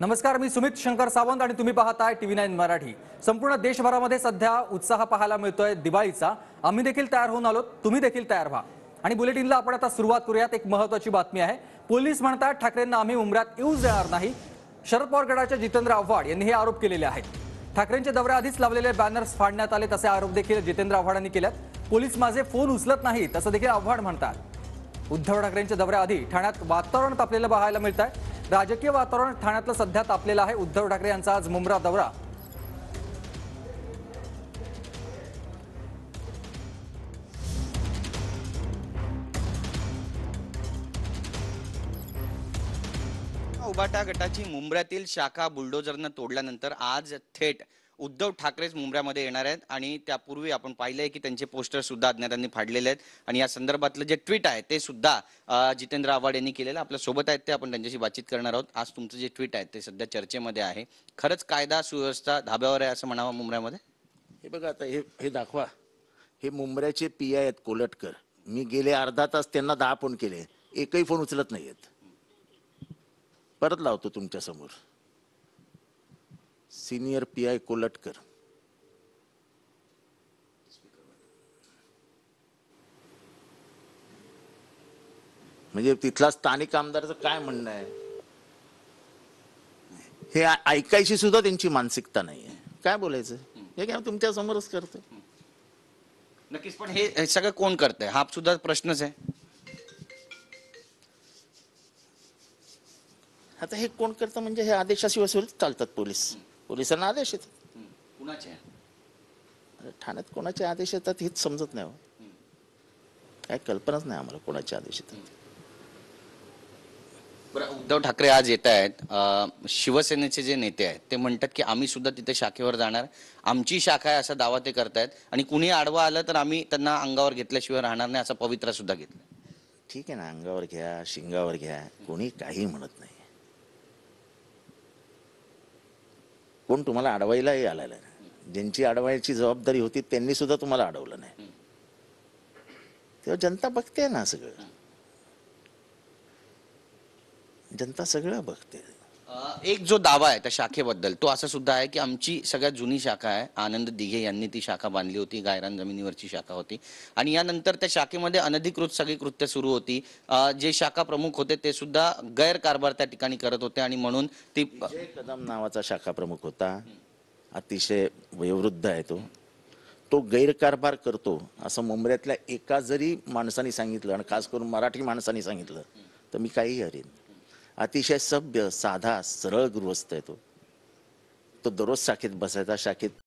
नमस्कार मी सुमित शंकर सावंत आणि तुम्ही पाहताय टीव्ही नाईन मराठी संपूर्ण देशभरामध्ये सध्या उत्साह पाहायला मिळतोय दिवाळीचा आम्ही देखील तयार होऊन आलो तुम्ही देखील तयार व्हा आणि बुलेटिनला आपण आता सुरुवात करूयात एक महत्वाची बातमी आहे पोलीस म्हणतात ठाकरेंना आम्ही उमऱ्यात येऊच देणार नाही शरद पवार गटाच्या जितेंद्र आव्हाड यांनी हे आरोप केलेले आहेत ठाकरेंच्या दौऱ्याआधीच लावलेले बॅनर्स फाडण्यात आले तसे आरोप देखील जितेंद्र आव्हाडांनी केल्यात पोलीस माझे फोन उचलत नाहीत असं देखील आव्हाड म्हणतात उद्धव ठाकरेंच्या दौऱ्याआधी ठाण्यात वातावरण तापलेलं पाहायला मिळत आहे राजकीय वातावरण ठाण्यातलं सध्या तापलेलं आहे उद्धव ठाकरे यांचा आज मुंब्रा दौरा उबाटा गटाची मुंब्र्यातील शाखा बुलडोजरनं तोडल्यानंतर आज थेट उद्धव ठाकरेच मुंबऱ्यामध्ये येणार आहेत आणि त्यापूर्वी आपण पाहिलंय की त्यांचे पोस्टर सुद्धा अज्ञातांनी फाडलेले आहेत आणि या संदर्भातलं जे ट्विट आहे ते सुद्धा जितेंद्र आव्हाड यांनी केलेलं आपल्या सोबत आहेत ते आपण त्यांच्याशी बातचीत करणार आहोत आज तुमचं जे ट्विट आहे ते सध्या चर्चेमध्ये आहे खरंच कायदा सुव्यवस्था धाब्यावर आहे असं म्हणावं मुंबऱ्यामध्ये हे बघा आता हे हे दाखवा हे मुंबऱ्याचे पी आहेत कोलटकर मी गेले अर्धा तास त्यांना दहा फोन केले एकही फोन उचलत नाहीयेत परत लावतो तुमच्या समोर सीनियर पी आय कोलटकर म्हणजे तिथला स्थानिक आमदारचं काय म्हणणं आहे हे ऐकायची सुद्धा त्यांची मानसिकता नाही आहे काय बोलायचं हे काय तुमच्या समोरच करते नक्कीच पण हे सगळं कोण करतंय हा सुद्धा प्रश्नच आहे आता हे कोण करतं म्हणजे हे आदेशाशिवाय चालतात पोलीस पोलिसांना आदेश येतात ठाण्यात कोणाचे आदेश येतात हेच समजत नाही हो. काय कल्पनाच नाही आम्हाला कोणाचे आदेश येतात उद्धव ठाकरे आज येत आहेत शिवसेनेचे जे नेते आहेत ते म्हणतात की आम्ही सुद्धा तिथे शाखेवर जाणार आमची शाखा आहे असा दावा ते करतायत आणि कुणी आडवा आलं तर आम्ही त्यांना अंगावर घेतल्याशिवाय राहणार नाही असा पवित्रा सुद्धा घेतला ठीक आहे ना अंगावर घ्या शिंगावर घ्या कोणी काही म्हणत नाही कोण तुम्हाला अडवायलाही आलेलं नाही ज्यांची अडवायची जबाबदारी होती त्यांनी सुद्धा तुम्हाला अडवलं नाही तेव्हा जनता बघते ना सगळं जनता सगळं बघते एक जो दावा आहे त्या शाखेबद्दल तो असा सुद्धा आहे की आमची सगळ्यात जुनी शाखा आहे आनंद दिघे यांनी ती शाखा बांधली होती गायरान जमिनीवरची शाखा होती आणि यानंतर त्या शाखेमध्ये अनधिकृत सगळी कृत्य सुरू होती जे शाखा प्रमुख होते ते सुद्धा गैरकारभार त्या ठिकाणी करत होते आणि म्हणून ती कदम नावाचा शाखा प्रमुख होता अतिशय वयोवृद्ध आहे तो तो गैरकारभार करतो असं मुंबऱ्यातल्या एका जरी माणसाने सांगितलं आणि खास करून मराठी माणसाने सांगितलं तर मी काही हरेन अतिशय सभ्य साधा सरळ गृहस्थ आहे तो तो दररोज शाखेत बसायचा शाखेत